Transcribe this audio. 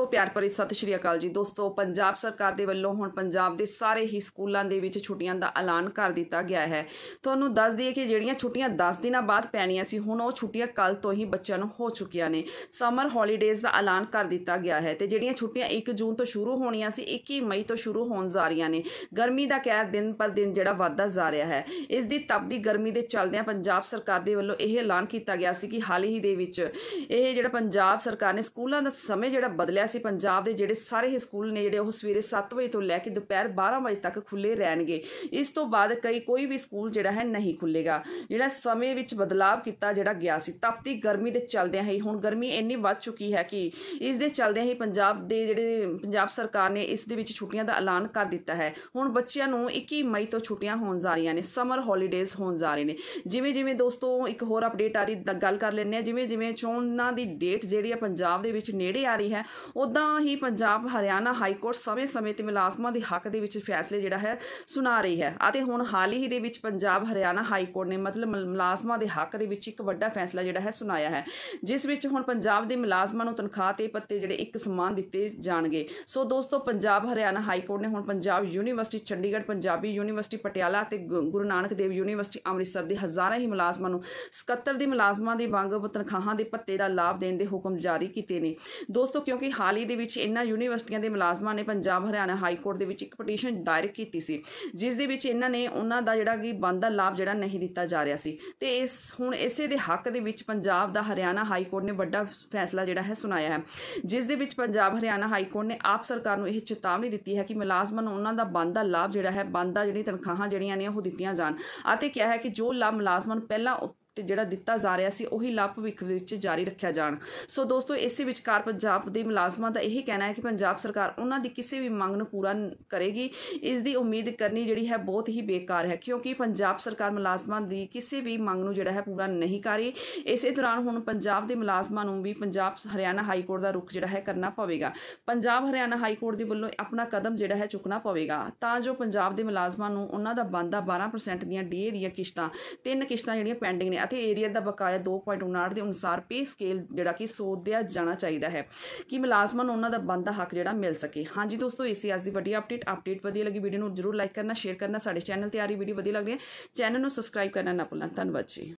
ਦੋਸਤੋ ਪਿਆਰ ਭਰੀ ਸਤਿ ਸ਼੍ਰੀ ਅਕਾਲ ਜੀ ਦੋਸਤੋ ਪੰਜਾਬ ਸਰਕਾਰ ਦੇ ਵੱਲੋਂ ਹੁਣ ਪੰਜਾਬ ਦੇ ਸਾਰੇ ਹੀ ਸਕੂਲਾਂ ਦੇ ਵਿੱਚ ਛੁੱਟੀਆਂ ਦਾ ਐਲਾਨ ਕਰ ਦਿੱਤਾ ਗਿਆ ਹੈ ਤੁਹਾਨੂੰ ਦੱਸ ਦਈਏ ਕਿ ਜਿਹੜੀਆਂ ਛੁੱਟੀਆਂ 10 ਦਿਨਾਂ ਬਾਅਦ ਪੈਣੀਆਂ ਸੀ ਹੁਣ ਉਹ ਛੁੱਟੀਆਂ ਕੱਲ ਤੋਂ ਹੀ ਬੱਚਿਆਂ ਨੂੰ ਹੋ ਚੁੱਕੀਆਂ ਨੇ ਸਮਰ ਹੌਲੀਡੇਜ਼ ਦਾ ਐਲਾਨ ਕਰ ਦਿੱਤਾ ਗਿਆ ਹੈ ਤੇ ਜਿਹੜੀਆਂ ਛੁੱਟੀਆਂ 1 ਜੂਨ ਤੋਂ ਸ਼ੁਰੂ ਹੋਣੀਆਂ ਸੀ 21 ਮਈ ਤੋਂ ਸ਼ੁਰੂ ਹੋਣ ਜਾ ਰਹੀਆਂ ਨੇ ਗਰਮੀ ਦਾ ਕਹਿਰ ਦਿਨ ਪਰ ਦਿਨ ਜਿਹੜਾ ਵਧਦਾ ਜਾ ਰਿਹਾ ਹੈ ਇਸ ਦੀ ਤਪਦੀ ਗਰਮੀ ਦੇ ਚੱਲਦਿਆਂ ਪੰਜਾਬ ਸਰਕਾਰ ਦੇ ਵੱਲੋਂ ਇਹ ਐਲਾਨ ਕੀਤਾ ਗਿਆ ਸੀ ਕਿ ਹਾਲ ਹੀ ਦੇ ਵਿੱਚ ਇਹ ਜਿਹੜਾ ਪੰਜਾਬ ਸਰਕਾਰ ਨੇ ਸਕੂਲਾਂ ਦਾ ਸਮੇਂ ਜਿਹੜਾ ਬਦਲਿਆ ਅਸੀਂ ਪੰਜਾਬ ਦੇ ਜਿਹੜੇ ਸਾਰੇ ਹੀ ਸਕੂਲ ਨੇ ਜਿਹੜੇ ਉਹ ਸਵੇਰੇ 7 ਵਜੇ ਤੋਂ ਲੈ ਕੇ ਦੁਪਹਿਰ 12 ਵਜੇ ਤੱਕ ਖੁੱਲੇ ਰਹਿਣਗੇ ਇਸ ਤੋਂ ਬਾਅਦ ਕਈ ਕੋਈ ਵੀ ਸਕੂਲ ਜਿਹੜਾ ਹੈ ਨਹੀਂ ਖੁੱਲੇਗਾ ਜਿਹੜਾ ਸਮੇਂ ਵਿੱਚ ਬਦਲਾਅ ਕੀਤਾ ਜਿਹੜਾ ਗਿਆ ਸੀ ਤਪਤੀ ਗਰਮੀ ਦੇ ਚੱਲਦਿਆਂ ਹੀ ਹੁਣ ਗਰਮੀ ਇੰਨੀ ਵੱਧ ਚੁੱਕੀ ਹੈ ਕਿ ਇਸ ਦੇ ਚੱਲਦਿਆਂ ਹੀ ਪੰਜਾਬ ਦੇ ਜਿਹੜੇ ਪੰਜਾਬ ਸਰਕਾਰ ਨੇ ਇਸ ਦੇ ਵਿੱਚ ਛੁੱਟੀਆਂ ਦਾ ਐਲਾਨ ਕਰ ਦਿੱਤਾ ਹੈ ਹੁਣ ਬੱਚਿਆਂ ਨੂੰ 21 ਮਈ ਤੋਂ ਛੁੱਟੀਆਂ ਹੋਣ ਜਾ ਰਹੀਆਂ ਨੇ ਸਮਰ ਹੌਲੀਡੇਜ਼ ਹੋਣ ਜਾ ਰਹੇ ਨੇ ਜਿਵੇਂ ਜਿਵੇਂ ਦੋਸਤੋ ਇੱਕ ਹੋਰ ਅਪਡੇਟ ਆ ਰਹੀ ਗੱਲ ਕਰ ਲੈਂਦੇ ਆ ਜਿਵੇਂ ਜਿਵੇਂ ਚੋਣਾਂ ਦੀ ਡੇਟ ਜਿਹੜੀ ਆ ਪੰਜਾਬ ਦੇ ਵਿੱਚ ਨੇੜੇ ਆ ਰਹੀ ਹੈ ਉਦਾਂ ਹੀ ਪੰਜਾਬ ਹਰਿਆਣਾ ਹਾਈ ਕੋਰਟ ਸਮੇਂ-ਸਮੇਂ ਤੇ ਮਲਾਜ਼ਮਾਂ ਦੇ ਹੱਕ ਦੇ ਵਿੱਚ ਫੈਸਲੇ ਜਿਹੜਾ ਹੈ ਸੁਣਾ ਰਹੀ ਹੈ ਅਤੇ ਹੁਣ ਹਾਲ ਹੀ ਦੇ ਵਿੱਚ ਪੰਜਾਬ ਹਰਿਆਣਾ ਹਾਈ ਕੋਰਟ ਨੇ ਮਤਲਬ ਮਲਾਜ਼ਮਾਂ ਦੇ ਹੱਕ ਦੇ ਵਿੱਚ ਇੱਕ ਵੱਡਾ ਫੈਸਲਾ ਜਿਹੜਾ ਹੈ ਸੁਣਾਇਆ ਹੈ ਜਿਸ ਵਿੱਚ ਹੁਣ ਪੰਜਾਬ ਦੇ ਮਲਾਜ਼ਮਾਂ ਨੂੰ ਤਨਖਾਹ ਤੇ ਪੱਤੇ ਜਿਹੜੇ ਇੱਕ ਸਮਾਨ ਦਿੱਤੇ ਜਾਣਗੇ ਸੋ ਦੋਸਤੋ ਪੰਜਾਬ ਹਰਿਆਣਾ ਹਾਈ ਕੋਰਟ ਨੇ ਹੁਣ ਪੰਜਾਬ ਯੂਨੀਵਰਸਿਟੀ ਚੰਡੀਗੜ੍ਹ ਪੰਜਾਬੀ ਯੂਨੀਵਰਸਿਟੀ ਪਟਿਆਲਾ ਤੇ ਗੁਰੂ ਨਾਨਕ ਦੇਵ ਯੂਨੀਵਰਸਿਟੀ ਅੰਮ੍ਰਿਤਸਰ ਦੇ ਹਜ਼ਾਰਾਂ ਹੀ ਮਲਾਜ਼ਮਾਂ ਨੂੰ 77 ਦੇ ਮਲਾਜ਼ਮਾਂ ਦੇ ਵਾਂਗ ਤਨਖਾਹਾਂ ਦੇ ਪੱਤੇ ਦਾ ਲਾਭ ਦੇਣ ਦੇ ਹੁਕਮ ਜਾਰੀ ਕੀਤੇ ਨੇ ਦੋਸਤੋ ਕਿਉਂਕਿ ਹਾਲ ਹੀ ਦੇ ਵਿੱਚ ਇਹਨਾਂ ਯੂਨੀਵਰਸਿਟੀਆਂ ਦੇ ਮੁਲਾਜ਼ਮਾਂ ਨੇ ਪੰਜਾਬ ਹਰਿਆਣਾ ਹਾਈ ਕੋਰਟ ਦੇ ਵਿੱਚ ਇੱਕ ਪਟੀਸ਼ਨ ਦਾਇਰ ਕੀਤੀ ਸੀ ਜਿਸ ਦੇ ਵਿੱਚ ਇਹਨਾਂ ਨੇ ਉਹਨਾਂ ਦਾ ਜਿਹੜਾ ਕਿ ਦਾ ਲਾਭ ਜਿਹੜਾ ਨਹੀਂ ਦਿੱਤਾ ਜਾ ਰਿਹਾ ਸੀ ਤੇ ਇਸ ਹੁਣ ਇਸੇ ਦੇ ਹੱਕ ਦੇ ਵਿੱਚ ਪੰਜਾਬ ਦਾ ਹਰਿਆਣਾ ਹਾਈ ਕੋਰਟ ਨੇ ਵੱਡਾ ਫੈਸਲਾ ਜਿਹੜਾ ਹੈ ਸੁਣਾਇਆ ਹੈ ਜਿਸ ਦੇ ਵਿੱਚ ਪੰਜਾਬ ਹਰਿਆਣਾ ਹਾਈ ਕੋਰਟ ਨੇ ਆਪ ਸਰਕਾਰ ਨੂੰ ਇਹ ਚੇਤਾਵਨੀ ਦਿੱਤੀ ਹੈ ਕਿ ਮੁਲਾਜ਼ਮਾਂ ਨੂੰ ਉਹਨਾਂ ਦਾ ਬੰਦ ਦਾ ਲਾਭ ਜਿਹੜਾ ਹੈ ਬੰਦਾ ਜਿਹੜੀ ਤਨਖਾਹਾਂ ਜਿਹੜੀਆਂ ਨੇ ਉਹ ਦਿੱਤੀਆਂ ਜਾਣ ਅਤੇ ਕਿਹਾ ਹੈ ਕਿ ਜੋ ਲਾਭ ਮੁਲਾਜ਼ਮਾਂ ਨੂੰ ਪਹਿਲਾਂ ਤੇ ਜਿਹੜਾ ਦਿੱਤਾ ਜਾ ਰਿਹਾ ਸੀ ਉਹੀ ਲੱਭ ਵਿਖ ਵਿੱਚ ਜਾਰੀ ਰੱਖਿਆ ਜਾਣ ਸੋ ਦੋਸਤੋ ਇਸੇ ਵਿਚਕਾਰ ਪੰਜਾਬ ਦੇ ਮੁਲਾਜ਼ਮਾਂ ਦਾ ਇਹ ਕਹਿਣਾ ਹੈ ਕਿ ਪੰਜਾਬ ਸਰਕਾਰ ਉਹਨਾਂ ਦੀ ਕਿਸੇ ਵੀ ਮੰਗ ਨੂੰ ਪੂਰਾ ਕਰੇਗੀ ਇਸ ਦੀ ਉਮੀਦ ਕਰਨੀ ਜਿਹੜੀ ਹੈ ਬਹੁਤ ਹੀ ਬੇਕਾਰ ਹੈ ਕਿਉਂਕਿ ਪੰਜਾਬ ਸਰਕਾਰ ਮੁਲਾਜ਼ਮਾਂ ਦੀ ਕਿਸੇ ਵੀ ਮੰਗ ਨੂੰ ਜਿਹੜਾ ਹੈ ਪੂਰਾ ਨਹੀਂ ਕਰੀ ਇਸੇ ਦੌਰਾਨ ਹੁਣ ਪੰਜਾਬ ਦੇ ਮੁਲਾਜ਼ਮਾਂ ਨੂੰ ਵੀ ਪੰਜਾਬ ਹਰਿਆਣਾ ਹਾਈ ਕੋਰਟ ਦਾ ਰੁਖ ਜਿਹੜਾ ਹੈ ਕਰਨਾ ਪਵੇਗਾ ਪੰਜਾਬ ਹਰਿਆਣਾ ਹਾਈ ਕੋਰਟ ਦੇ ਵੱਲੋਂ ਆਪਣਾ ਕਦਮ ਜਿਹੜਾ ਹੈ ਚੁੱਕਣਾ ਪਵੇਗਾ ਤਾਂ ਜੋ ਪੰਜਾਬ ਦੇ ਮੁਲਾਜ਼ਮਾਂ ਨੂੰ ਉਹਨਾਂ ਦਾ ਬੰਦਾ 12% ਦੀਆਂ ਡੀਏ ਦੀਆਂ ਕਿਸ਼ਤਾਂ ਤਿੰਨ ਕਿਸ਼ਤਾਂ ਜਿਹੜੀਆਂ ਪੈਂਡਿੰਗ ਨੇ ਅਤੇ ਏਰੀਆ ਦਾ ਬਕਾਇਆ 2.59 ਦੇ ਅਨੁਸਾਰ ਪੇ ਸਕੇਲ ਜਿਹੜਾ ਕਿ ਸੋਧਿਆ ਜਾਣਾ ਚਾਹੀਦਾ ਹੈ ਕਿ ਮਲਾਜ਼ਮਾਂ ਨੂੰ ਉਹਨਾਂ ਦਾ ਬੰਦਾ ਹੱਕ ਜਿਹੜਾ ਮਿਲ ਸਕੇ ਹਾਂਜੀ ਦੋਸਤੋ ਇਸ ਅੱਜ ਦੀ ਵੱਡੀ ਅਪਡੇਟ ਅਪਡੇਟ ਵਧੀਆ ਲੱਗੀ ਵੀਡੀਓ ਨੂੰ ਜਰੂਰ ਲਾਈਕ ਕਰਨਾ ਸ਼ੇਅਰ ਕਰਨਾ ਸਾਡੇ ਚੈਨਲ ਤੇ ਆ ਰਹੀ ਵੀਡੀਓ ਵਧੀਆ ਲੱਗ ਰਹੀ ਹੈ ਚੈਨਲ ਨੂੰ ਸਬਸਕ੍ਰਾਈਬ ਕਰਨਾ ਨਾ ਭੁੱਲਣਾ ਧੰਨਵਾਦ ਜੀ